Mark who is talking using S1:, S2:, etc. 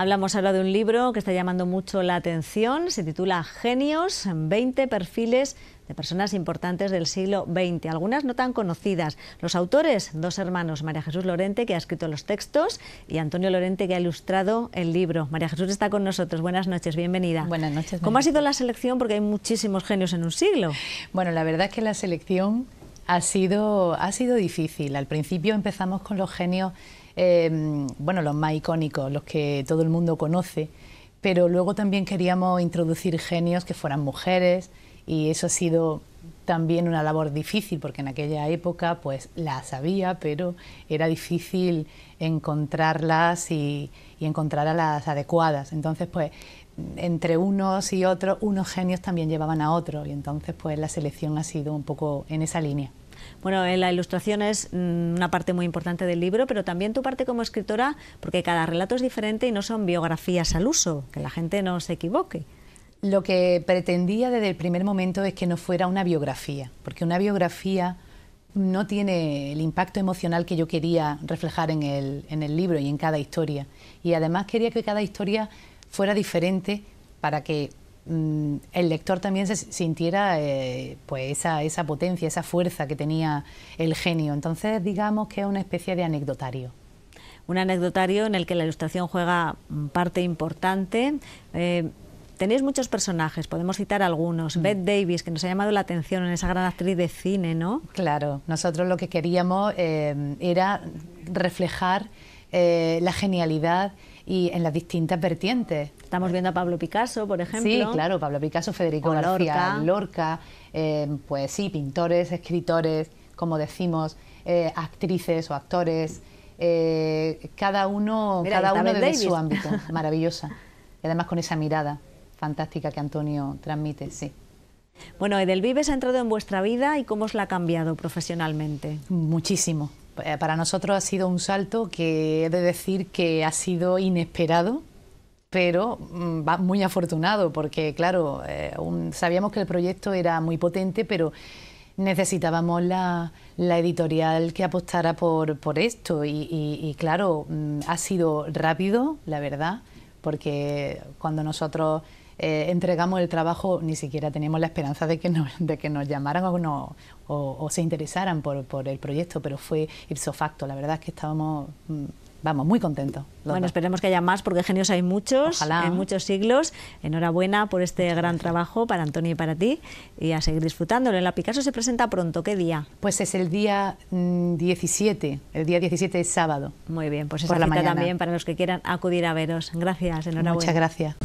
S1: Hablamos ahora de un libro que está llamando mucho la atención. Se titula Genios, 20 perfiles de personas importantes del siglo XX, algunas no tan conocidas. Los autores, dos hermanos, María Jesús Lorente, que ha escrito los textos, y Antonio Lorente, que ha ilustrado el libro. María Jesús está con nosotros. Buenas noches, bienvenida. Buenas noches. ¿Cómo ha sido la selección? Porque hay muchísimos genios en un siglo. Bueno, la verdad es que la selección ha
S2: sido, ha sido difícil. Al principio empezamos con los genios Em, bueno, los más icónicos, los que todo el mundo conoce, pero luego también queríamos introducir genios que fueran mujeres y eso ha sido también una labor difícil porque en aquella época pues las había, pero era difícil encontrarlas y, y encontrar a las adecuadas. Entonces pues entre unos y otros, unos
S1: genios también
S2: llevaban a otros y entonces pues la selección ha sido un poco en esa línea. Bueno,
S1: eh, la ilustración es mm, una parte muy importante del libro, pero también tu parte como escritora, porque cada relato es diferente y no son biografías al uso, que la gente no se equivoque. Lo que pretendía desde el
S2: primer momento es que no fuera una biografía, porque una biografía no tiene el impacto emocional que yo quería reflejar en el, en el libro y en cada historia. Y además quería que cada historia fuera diferente para que Mm, el lector también se sintiera eh, pues esa, esa potencia, esa fuerza que tenía el
S1: genio. Entonces digamos que es una especie de anecdotario un anecdotario en el que la ilustración juega parte importante. Eh, tenéis muchos personajes, podemos citar algunos. Mm. Beth Davis, que nos ha llamado la atención en esa gran actriz de cine, ¿no? Claro, nosotros lo que queríamos eh, era reflejar eh, la genialidad
S2: y en las distintas vertientes. Estamos viendo a Pablo Picasso, por ejemplo. Sí, claro, Pablo Picasso, Federico Lorca. García Lorca, eh, pues sí, pintores, escritores, como decimos, eh, actrices o actores, cada uno, cada uno de su ámbito, maravillosa. Y además con esa mirada fantástica que Antonio
S1: transmite, sí. Bueno, Edelvives ha entrado en vuestra vida y cómo os la ha cambiado profesionalmente. Muchísimo, eh, para nosotros ha sido un salto que he de decir que ha
S2: sido inesperado, pero mm, va muy afortunado, porque claro, eh, sabíamos que el proyecto era muy potente, pero necesitábamos la, editorial que apostara por, esto y, claro, mm, ha sido rápido, la verdad, porque cuando nosotros eh, entregamos el trabajo, ni siquiera teníamos la esperanza de que nos, de que nos llamaran o, o, se interesaran por,
S1: por, el proyecto, pero fue ipso facto. La verdad es que estábamos mm, vamos, muy contentos. Bueno, esperemos que haya más, porque genios hay muchos, hay en muchos siglos. Enhorabuena por este gran trabajo para Antonio y para ti, y a seguir disfrutándolo. En la Picasso se presenta pronto, ¿qué día? Pues es el día 17, mm, el día 17 es sábado. Muy bien, pues es la también para los que quieran acudir a veros. Gracias, enhorabuena. Muchas gracias.